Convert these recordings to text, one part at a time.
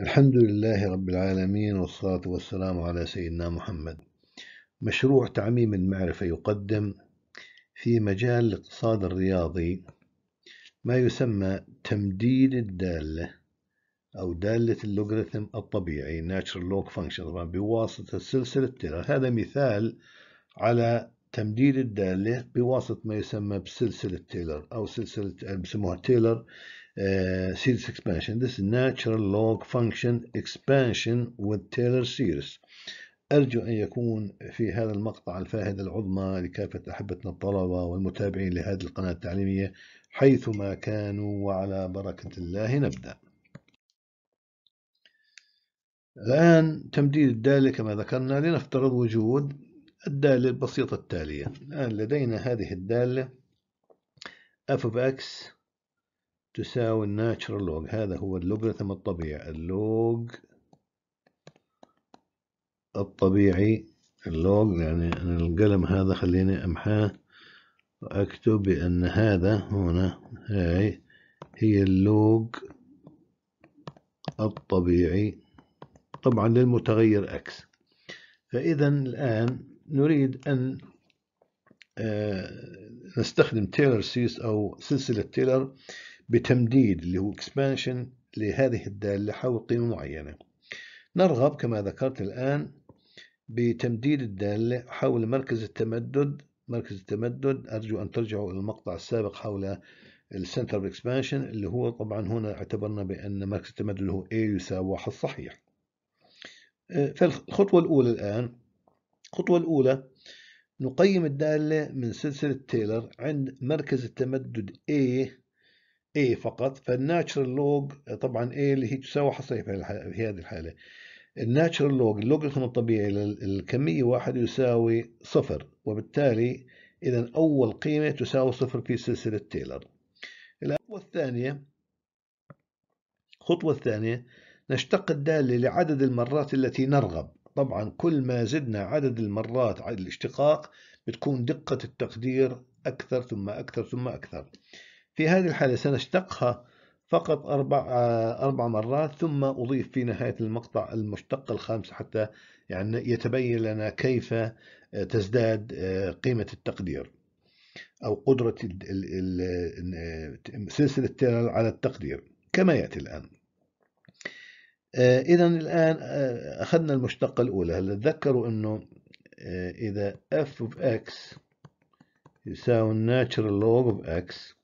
الحمد لله رب العالمين والصلاة والسلام على سيدنا محمد مشروع تعميم المعرفة يقدم في مجال الاقتصاد الرياضي ما يسمى تمديد الدالة أو دالة اللوغاريتم الطبيعي Natural Log Function بواسطة سلسلة تيلر هذا مثال على تمديد الدالة بواسطة ما يسمى بسلسلة تيلر أو سلسلة آه، بسموها تيلر سيريس آه، إكسبانشن this is natural log function expansion with Taylor series أرجو أن يكون في هذا المقطع الفائدة العظمى لكافة أحبتنا الطلبة والمتابعين لهذه القناة التعليمية حيثما كانوا وعلى بركة الله نبدأ الآن تمديد الدالة كما ذكرنا لنفترض وجود الدالة البسيطة التالية الآن لدينا هذه الدالة f of x تساوي الناتشرال لوج هذا هو اللوغاريتم الطبيعي اللوج الطبيعي اللوج يعني القلم هذا خليني أمحاه وأكتب بأن هذا هنا هاي هي اللوج الطبيعي طبعا للمتغير x فإذا الآن نريد أن آه، نستخدم تيلر سيس أو سلسلة تيلر بتمديد اللي هو اكسبانشن لهذه الدالة حول قيمة معينة نرغب كما ذكرت الآن بتمديد الدالة حول مركز التمدد مركز التمدد أرجو أن ترجعوا إلى المقطع السابق حول السنتر اكسبانشن اللي هو طبعا هنا اعتبرنا بأن مركز التمدد هو A يساوي واحد صحيح آه، فالخطوة الأولى الآن الخطوة الأولى نقيم الدالة من سلسلة تايلر عند مركز التمدد A A فقط فالناتشرال لوج طبعا A اللي هي تساوي حصيفة في هذه الحالة الناتشرال لوج اللوغريثم الطبيعي للكمية واحد يساوي صفر وبالتالي إذا أول قيمة تساوي صفر في سلسلة تايلر الخطوة الثانية الخطوة الثانية نشتق الدالة لعدد المرات التي نرغب طبعا كل ما زدنا عدد المرات على الاشتقاق بتكون دقة التقدير أكثر ثم أكثر ثم أكثر في هذه الحالة سنشتقها فقط أربع, آه، أربع مرات ثم أضيف في نهاية المقطع المشتق الخامس حتى يعني يتبين لنا كيف آه، تزداد آه، قيمة التقدير أو قدرة سلسلة على التقدير كما يأتي الآن آه، إذا الآن آه، أخذنا المشتقة الأولى هلا تذكروا إنه آه، إذا f of x يساوي natural log of x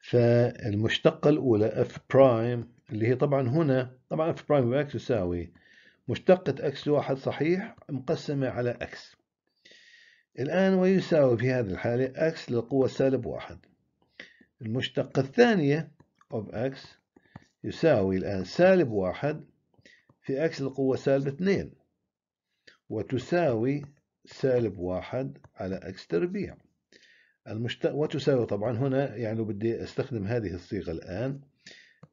فالمشتقة الأولى f prime اللي هي طبعا هنا طبعا f prime of x يساوي مشتقة x لواحد صحيح مقسمة على x الآن ويساوي في هذه الحالة x للقوة سالب واحد المشتقة الثانية of x يساوي الآن سالب واحد في اكس القوة سالب اثنين وتساوي سالب واحد على اكس تربيع المشت... وتساوي طبعا هنا يعني لو بدي استخدم هذه الصيغة الآن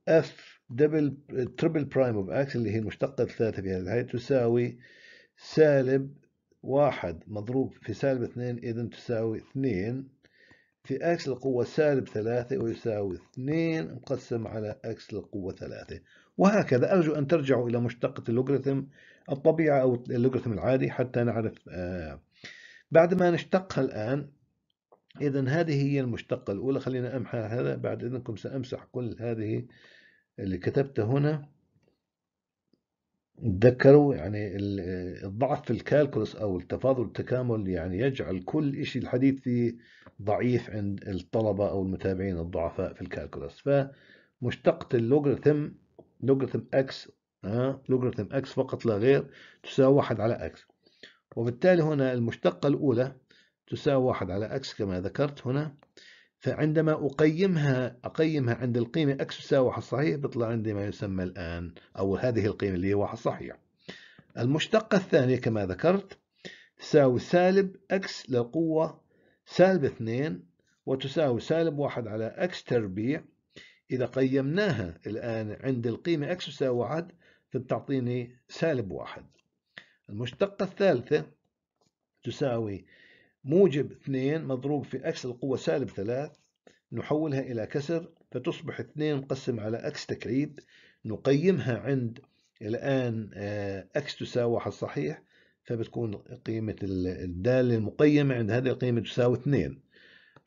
اف دبل تربل برايم اوف اكس اللي هي المشتقة الثلاثة في هذه الحالة تساوي سالب واحد مضروب في سالب اثنين إذا تساوي اثنين في اكس القوة سالب ثلاثة ويساوي اثنين مقسم على اكس القوة ثلاثة وهكذا أرجو أن ترجعوا إلى مشتقة اللوغاريتم الطبيعة أو اللوغاريتم العادي حتى نعرف آه بعد ما نشتقها الآن إذا هذه هي المشتقة الأولى خلينا أمحى هذا بعد إذنكم سأمسح كل هذه اللي كتبته هنا تذكروا يعني الضعف في الكالكولس او التفاضل التكامل يعني يجعل كل شيء الحديث فيه ضعيف عند الطلبه او المتابعين الضعفاء في الكالكولس فمشتقه اللوغاريتم لوغاريتم اكس ها آه، لوغاريتم اكس فقط لا غير تساوي 1 على اكس وبالتالي هنا المشتقه الاولى تساوي 1 على اكس كما ذكرت هنا فعندما أقيمها أقيمها عند القيمة x تساوي واحد صحيح بيطلع عندي ما يسمى الآن أو هذه القيمة اللي هي واحد صحيح المشتقة الثانية كما ذكرت تساوي سالب x للقوة سالب 2 وتساوي سالب 1 على x تربيع إذا قيمناها الآن عند القيمة x تساوي 1 فبتعطيني سالب 1 المشتقة الثالثة تساوي موجب 2 مضروب في أكس القوة سالب 3 نحولها إلى كسر فتصبح 2 مقسم على أكس تكعيب نقيمها عند الآن أكس آه، تساوي 1 صحيح فبتكون قيمة الدالة المقيمة عند هذه القيمة تساوي 2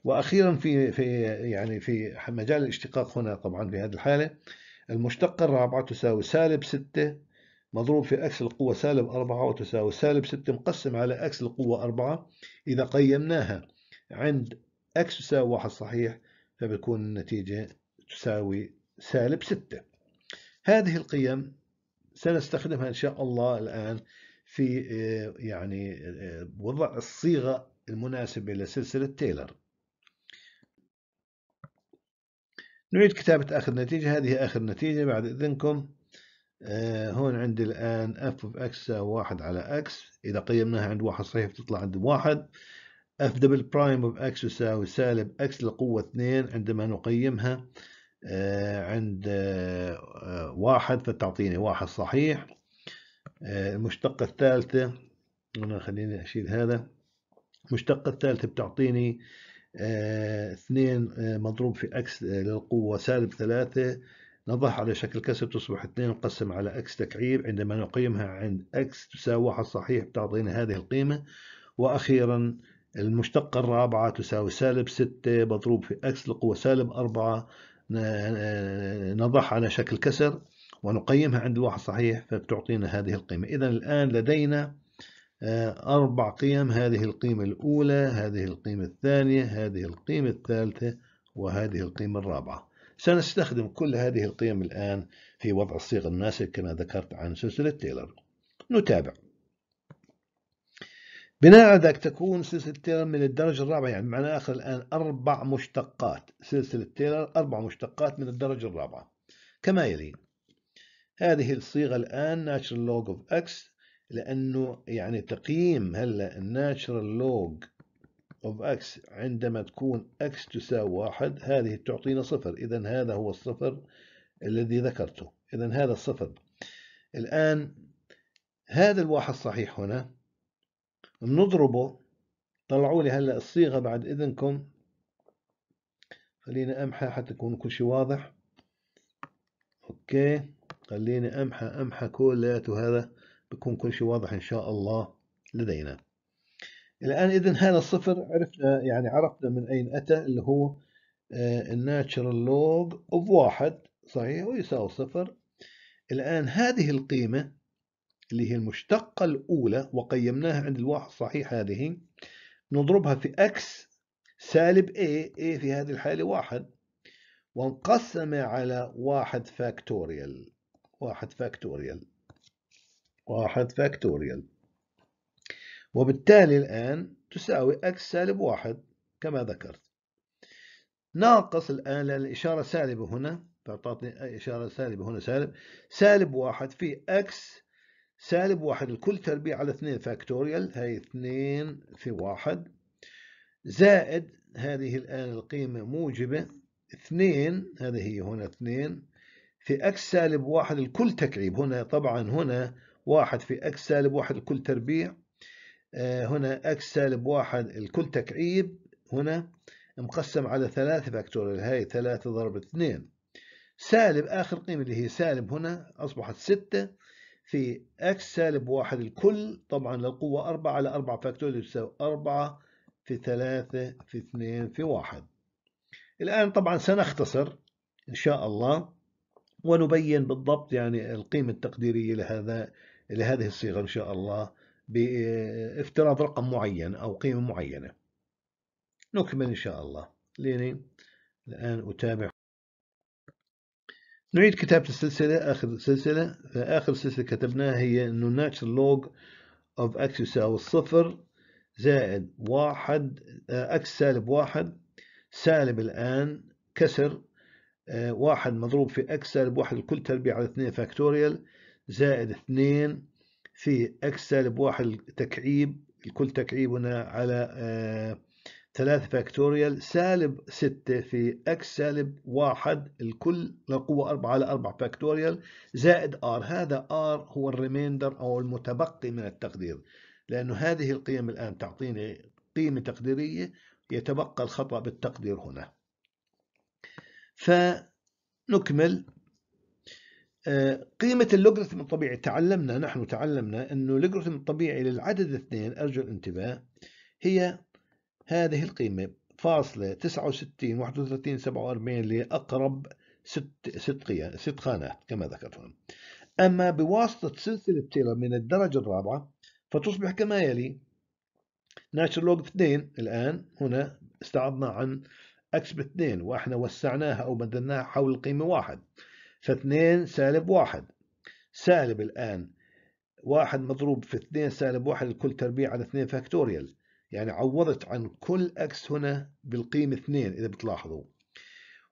وأخيرا في في يعني في مجال الاشتقاق هنا طبعا في هذه الحالة المشتقة الرابعة تساوي سالب 6 مضروب في أكس القوة سالب 4 وتساوي سالب 6 مقسم على أكس القوة 4 إذا قيمناها عند أكس تساوي 1 صحيح فبتكون النتيجة تساوي سالب 6 هذه القيم سنستخدمها إن شاء الله الآن في آه، يعني آه، وضع الصيغة المناسبة لسلسلة تايلر نريد كتابة آخر نتيجة هذه آخر نتيجة بعد إذنكم آه، هون عندي الآن اف اوف اكس تساوي واحد على اكس إذا قيمناها عند واحد صحيح بتطلع عند واحد اف دبل برايم اوف اكس يساوي سالب اكس للقوة اثنين عندما نقيمها آه، عند آه، واحد فتعطيني واحد صحيح المشتقة الثالثة أنا خليني أشيل هذا المشتقة الثالثة بتعطيني اثنين مضروب في اكس للقوة سالب ثلاثة نضعها على شكل كسر تصبح 2 مقسم على x تكعيب عندما نقيمها عند x تساوي 1 صحيح بتعطينا هذه القيمة وأخيرا المشتقة الرابعة تساوي سالب 6 مضروب في x لقوة سالب 4 نضعها على شكل كسر ونقيمها عند واحد صحيح فبتعطينا هذه القيمة إذا الآن لدينا آه، أربع قيم هذه القيمة الأولى هذه القيمة الثانية هذه القيمة الثالثة وهذه القيمة الرابعة سنستخدم كل هذه القيم الآن في وضع الصيغ المناسب كما ذكرت عن سلسلة تيلر نتابع بناء على ذلك تكون سلسلة تيلر من الدرجة الرابعة يعني معنى آخر الآن أربع مشتقات سلسلة تيلر أربع مشتقات من الدرجة الرابعة كما يلي هذه الصيغة الآن ناتشرال لوج أوف إكس لأنه يعني تقييم هلا الناتشرال لوج of x عندما تكون x تساوي واحد هذه تعطينا صفر إذا هذا هو الصفر الذي ذكرته إذا هذا الصفر الآن هذا الواحد صحيح هنا بنضربه طلعوا لي هلا الصيغة بعد إذنكم خليني أمحى حتى يكون كل شيء واضح أوكي خليني أمحى أمحى كل هذا بكون كل شيء واضح إن شاء الله لدينا الآن إذا هذا الصفر عرفنا يعني عرفنا من أين أتى اللي هو آه، الناتشرال لوج أوف واحد صحيح ويساوي صفر الآن هذه القيمة اللي هي المشتقة الأولى وقيمناها عند الواحد صحيح هذه نضربها في اكس سالب a a في هذه الحالة واحد وانقسم على واحد فاكتوريال واحد فاكتوريال واحد فاكتوريال وبالتالي الآن تساوي x سالب واحد كما ذكرت ناقص الآن لأن الإشارة سالبة هنا تعطيني إشارة سالبة هنا سالب سالب واحد في x سالب واحد الكل تربيع على اثنين فاكتوريال هاي اثنين في واحد زائد هذه الآن القيمة موجبة اثنين هذه هي هنا اثنين في x سالب واحد الكل تكعيب هنا طبعا هنا واحد في x سالب واحد الكل تربيع آه، هنا اكس سالب واحد الكل تكعيب هنا مقسم على ثلاثة فاكتوريال هاي ثلاثة ضرب اثنين سالب آخر قيمة اللي هي سالب هنا أصبحت ستة في اكس سالب واحد الكل طبعا للقوة أربعة على أربعة فاكتوريال تساوي أربعة في ثلاثة في اثنين في واحد الآن طبعا سنختصر إن شاء الله ونبين بالضبط يعني القيمة التقديرية لهذا لهذه الصيغة إن شاء الله بافتراض رقم معين أو قيمة معينة نكمل إن شاء الله ليني الآن أتابع نعيد كتابة السلسلة آخر سلسلة فآخر سلسلة كتبناها هي إنه ناتشر لوج اوف اكس يساوي الصفر زائد واحد اكس آه، سالب واحد سالب الآن كسر آه، واحد مضروب في اكس سالب واحد الكل تربيع على اثنين فاكتوريال زائد اثنين في اكس سالب واحد تكعيب الكل تكعيب هنا على 3 آه، فاكتوريال سالب 6 في اكس سالب 1 الكل للقوة 4 على 4 فاكتوريال زائد ار هذا ار هو الريميندر او المتبقي من التقدير لأنه هذه القيم الآن تعطيني قيمة تقديرية يتبقى الخطأ بالتقدير هنا فنكمل قيمة اللوغريتم الطبيعي تعلمنا نحن تعلمنا أنه اللوغريتم الطبيعي للعدد اثنين أرجو الانتباه هي هذه القيمة فاصلة 69 31 47 لأقرب ست ست قيم ست خانات كما ذكرت هنا. أما بواسطة سلسلة تيلر من الدرجة الرابعة فتصبح كما يلي ناتشر لوج 2 الآن هنا استعضنا عن اكس ب 2 واحنا وسعناها أو بدلناها حول القيمة واحد فاتنين سالب واحد سالب الآن واحد مضروب في اثنين سالب واحد الكل تربيع على اثنين فاكتوريال يعني عوضت عن كل اكس هنا بالقيمة اثنين إذا بتلاحظوا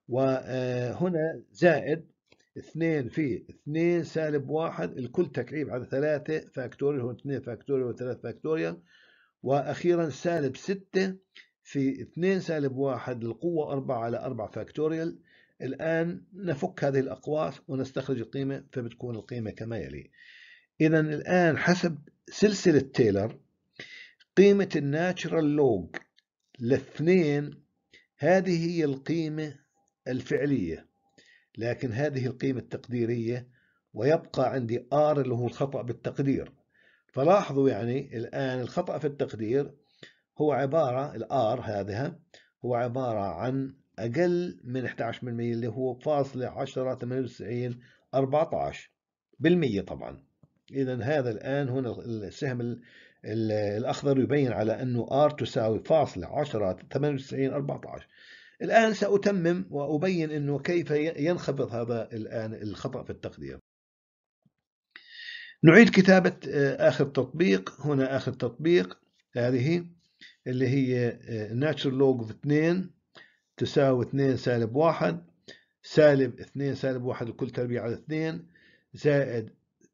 وهنا آه، زائد اثنين في اثنين سالب واحد الكل تكعيب على ثلاثة فاكتوريال هون اثنين فاكتوريال وثلاث فاكتوريال وأخيرا سالب ستة في اثنين سالب واحد القوة أربعة على أربعة فاكتوريال الآن نفك هذه الأقواس ونستخرج القيمة فبتكون القيمة كما يلي إذا الآن حسب سلسلة تايلر قيمة الناتشرال لوج لاثنين هذه هي القيمة الفعلية لكن هذه القيمة التقديرية ويبقى عندي R اللي هو الخطأ بالتقدير فلاحظوا يعني الآن الخطأ في التقدير هو عبارة الآر هذا هو عبارة عن أقل من 11% اللي هو فاصلة 10 98 14 بالمية طبعا إذا هذا الآن هنا السهم الأخضر يبين على أنه R تساوي فاصلة 10 98 14 الآن سأتمم وأبين أنه كيف ينخفض هذا الآن الخطأ في التقدير نعيد كتابة آه، آخر تطبيق هنا آخر تطبيق هذه اللي هي ناتشر لوج 2 تساوي 2 سالب 1 سالب 2 سالب 1 الكل تربيع على 2 زائد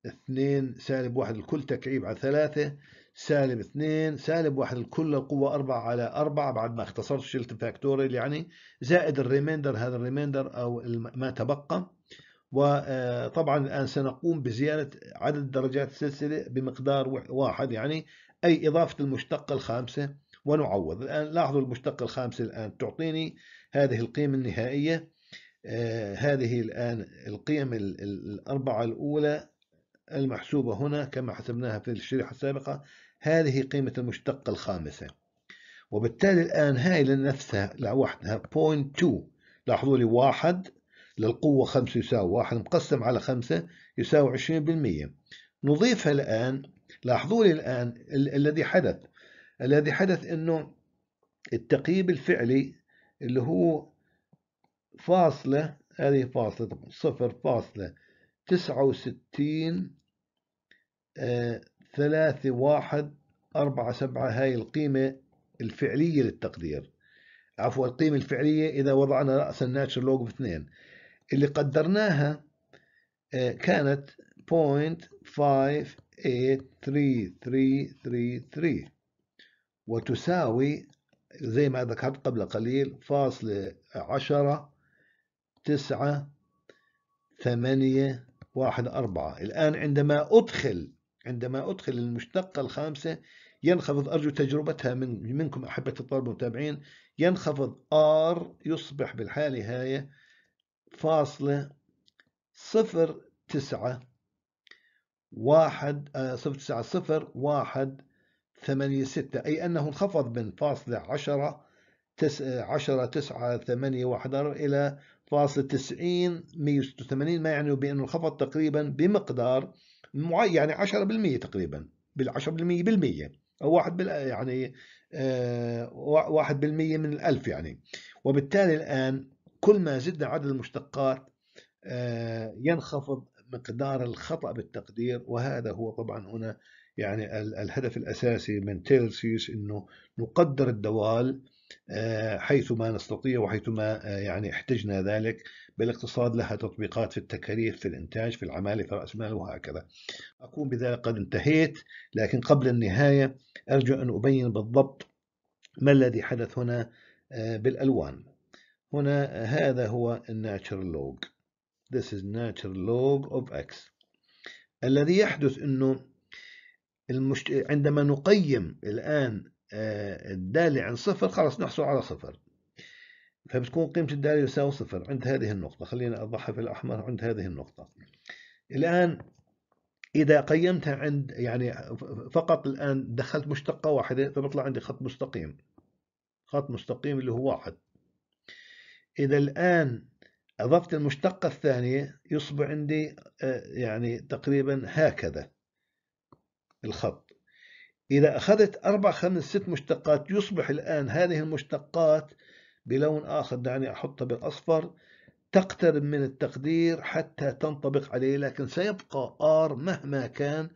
2 سالب 1 الكل تكعيب على 3 سالب 2 سالب 1 الكل القوة 4 على 4 بعد ما اختصرت شلت فاكتوريال يعني زائد الريميندر هذا الريميندر أو ما تبقى وطبعا آه، الآن سنقوم بزيادة عدد درجات السلسلة بمقدار واحد يعني أي إضافة المشتقة الخامسة ونعوض الآن لاحظوا المشتقة الخامسة الآن تعطيني هذه القيم النهائية آه هذه الآن القيم الأربعة الأولى المحسوبة هنا كما حسبناها في الشريحة السابقة هذه قيمة المشتقة الخامسة وبالتالي الآن هاي لنفسها لوحدها 0.2 لاحظوا لي واحد للقوة خمسة يساوي واحد مقسم على خمسة يساوي 20% نضيفها الآن لاحظوا لي الآن ال الذي حدث الذي حدث انه التقييم الفعلي اللي هو فاصلة هذه فاصلة طبعا صفر فاصلة تسعة وستين آه، ثلاثة واحد أربعة سبعة هاي القيمة الفعلية للتقدير عفوا القيمة الفعلية إذا وضعنا رأس الناتشر لوج باثنين اللي قدرناها آه، كانت 0.583333 وتساوي زي ما ذكرت قبل قليل فاصلة عشرة تسعة ثمانية واحد أربعة الآن عندما أدخل عندما أدخل المشتقة الخامسة ينخفض أرجو تجربتها من منكم أحبة الطلبة المتابعين ينخفض R يصبح بالحالة هاي فاصلة صفر تسعة واحد آه، صفر تسعة صفر واحد ثمانية ستة أي أنه انخفض من فاصلة عشرة تس عشرة تسعة ثمانية واحد إلى فاصلة تسعين مية وستة وثمانين ما يعني بأنه انخفض تقريبا بمقدار يعني عشرة بالمية تقريبا بالعشرة بالمية بالمية أو واحد بال يعني آه واحد بالمية من الألف يعني وبالتالي الآن كل ما زدنا عدد المشتقات آه ينخفض مقدار الخطأ بالتقدير وهذا هو طبعا هنا يعني الهدف الأساسي من تيلسيوس أنه نقدر الدوال آه، حيثما نستطيع وحيثما آه، يعني احتجنا ذلك بالاقتصاد لها تطبيقات في التكاليف في الإنتاج في العمالة في رأس المال وهكذا أكون بذلك قد انتهيت لكن قبل النهاية أرجو أن أبين بالضبط ما الذي حدث هنا آه، بالألوان هنا هذا هو الناتشرال لوج This is natural log of x الذي يحدث أنه المشت... عندما نقيم الآن آه، الدالة عن صفر خلاص نحصل على صفر فبتكون قيمة الدالة يساوي صفر عند هذه النقطة خلينا أضعها في الأحمر عند هذه النقطة الآن إذا قيمتها عند يعني فقط الآن دخلت مشتقة واحدة فبطلع عندي خط مستقيم خط مستقيم اللي هو واحد إذا الآن أضفت المشتقة الثانية يصبح عندي آه، يعني تقريبا هكذا الخط إذا أخذت أربع خمس ست مشتقات يصبح الآن هذه المشتقات بلون آخر دعني أحطها بالأصفر تقترب من التقدير حتى تنطبق عليه لكن سيبقى R مهما كان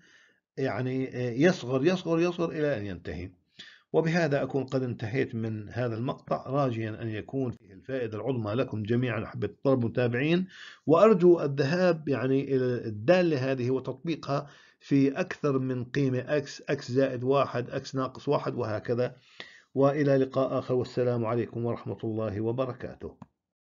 يعني آه، يصغر يصغر يصغر إلى أن ينتهي وبهذا أكون قد انتهيت من هذا المقطع راجيا أن يكون فيه الفائدة العظمى لكم جميعا أحبة الطلب متابعين وأرجو الذهاب يعني إلى الدالة هذه وتطبيقها في أكثر من قيمة x x زائد واحد x ناقص واحد وهكذا وإلى لقاء آخر والسلام عليكم ورحمة الله وبركاته